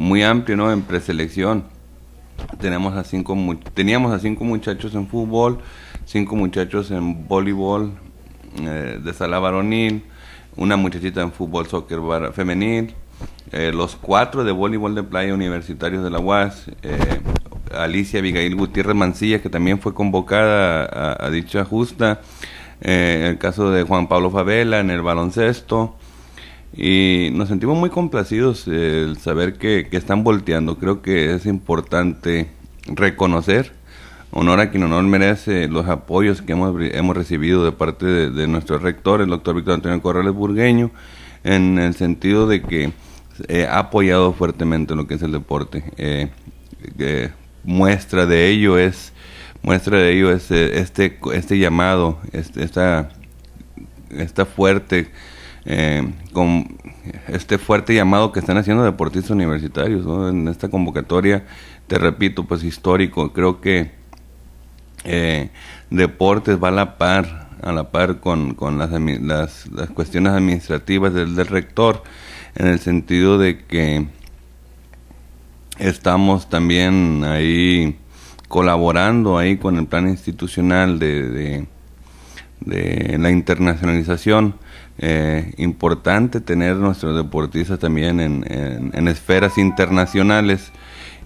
muy amplio, ¿no? En preselección. Tenemos a cinco teníamos a cinco muchachos en fútbol, cinco muchachos en voleibol eh, de sala varonil, una muchachita en fútbol soccer femenil, eh, los cuatro de voleibol de playa universitarios de la UAS, eh, Alicia Abigail Gutiérrez Mancilla, que también fue convocada a, dicha justa, en el caso de Juan Pablo Favela en el baloncesto, y nos sentimos muy complacidos eh, el saber que, están volteando. Creo que es importante reconocer, honor a quien honor merece, los apoyos que hemos, recibido de parte de, nuestro rector, el doctor Víctor Antonio Corrales Burgueño, en el sentido de que ha apoyado fuertemente lo que es el deporte. Eh, eh, muestra de ello es muestra de ello es este este llamado este, esta esta fuerte eh, con este fuerte llamado que están haciendo deportistas universitarios en esta convocatoria, te repito, pues histórico, creo que eh, deportes va a la par, a la par con, con las, las, cuestiones administrativas del, rector, en el sentido de que estamos también ahí colaborando ahí con el plan institucional de de la internacionalización. Eh, importante tener nuestros deportistas también en, esferas internacionales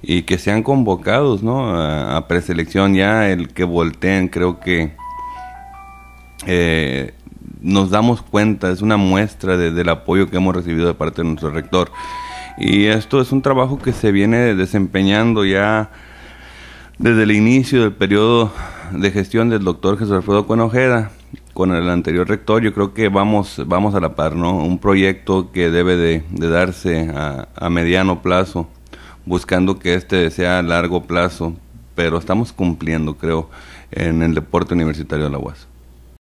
y que sean convocados ¿no? a, preselección ya el que volteen creo que eh, nos damos cuenta es una muestra del apoyo que hemos recibido de parte de nuestro rector y esto es un trabajo que se viene desempeñando ya desde el inicio del periodo de gestión del doctor Jesús Alfredo Cuenojeda con el anterior rector, yo creo que vamos, vamos a la par, ¿no? Un proyecto que debe de, darse a, a, mediano plazo, buscando que este sea a largo plazo, pero estamos cumpliendo, creo, en el deporte universitario de la UAS.